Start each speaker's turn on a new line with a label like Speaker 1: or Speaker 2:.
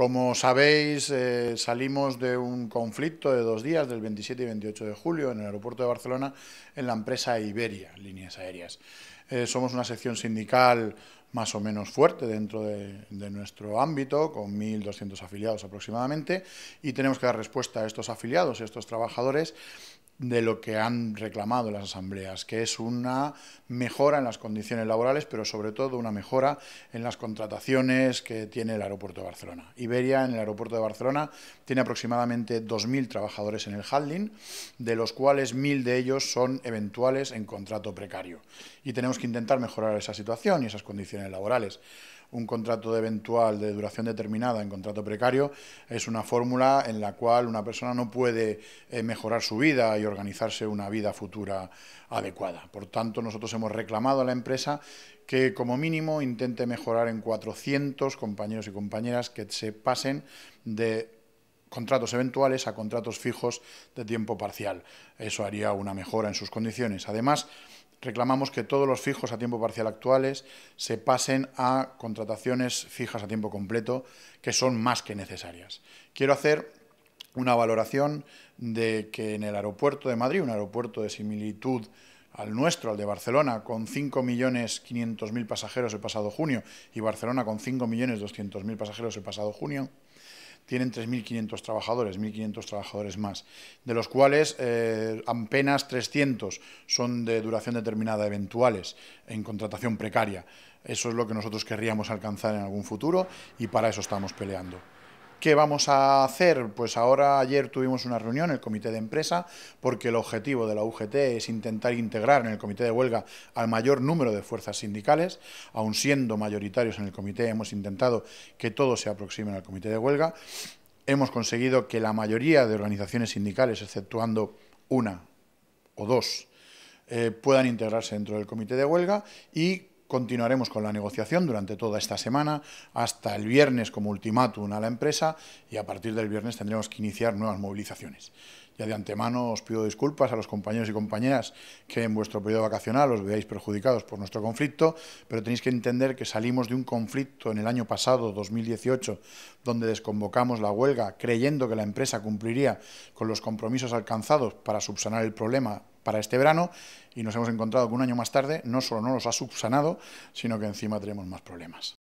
Speaker 1: Como sabéis, eh, salimos de un conflicto de dos días, del 27 y 28 de julio, en el aeropuerto de Barcelona, en la empresa Iberia, Líneas Aéreas. Eh, somos una sección sindical más o menos fuerte dentro de, nuestro ámbito, con 1.200 afiliados aproximadamente, y tenemos que dar respuesta a estos afiliados, a estos trabajadores, de lo que han reclamado las asambleas, que es una mejora en las condiciones laborales, pero sobre todo una mejora en las contrataciones que tiene el aeropuerto de Barcelona. Iberia en el aeropuerto de Barcelona tiene aproximadamente 2.000 trabajadores en el handling, de los cuales 1.000 de ellos son eventuales en contrato precario. Y tenemos que intentar mejorar esa situación y esas condiciones laborales. Un contrato de eventual de duración determinada en contrato precario es una fórmula en la cual una persona no puede eh, mejorar su vida y organizarse una vida futura adecuada. Por tanto, nosotros hemos reclamado a la empresa que como mínimo intente mejorar en 400 compañeros y compañeras que se pasen de contratos eventuales a contratos fijos de tiempo parcial. Eso haría una mejora en sus condiciones. Además, reclamamos que todos los fijos a tiempo parcial actuales se pasen a contrataciones fijas a tiempo completo, que son más que necesarias. Quiero hacer una valoración de que en el aeropuerto de Madrid, un aeropuerto de similitud al nuestro, al de Barcelona, con 5.500.000 pasajeros el pasado junio y Barcelona con 5.200.000 pasajeros el pasado junio, tienen 3.500 trabajadores, 1.500 trabajadores más, de los cuales eh, apenas 300 son de duración determinada eventuales en contratación precaria. Eso es lo que nosotros querríamos alcanzar en algún futuro y para eso estamos peleando. ¿Qué vamos a hacer? Pues ahora ayer tuvimos una reunión, en el comité de empresa, porque el objetivo de la UGT es intentar integrar en el comité de huelga al mayor número de fuerzas sindicales, aun siendo mayoritarios en el comité, hemos intentado que todos se aproximen al comité de huelga. Hemos conseguido que la mayoría de organizaciones sindicales, exceptuando una o dos, eh, puedan integrarse dentro del comité de huelga y Continuaremos con la negociación durante toda esta semana, hasta el viernes como ultimátum a la empresa y a partir del viernes tendremos que iniciar nuevas movilizaciones. Ya de antemano os pido disculpas a los compañeros y compañeras que en vuestro periodo vacacional os veáis perjudicados por nuestro conflicto, pero tenéis que entender que salimos de un conflicto en el año pasado, 2018, donde desconvocamos la huelga creyendo que la empresa cumpliría con los compromisos alcanzados para subsanar el problema para este verano y nos hemos encontrado que un año más tarde no solo no los ha subsanado, sino que encima tenemos más problemas.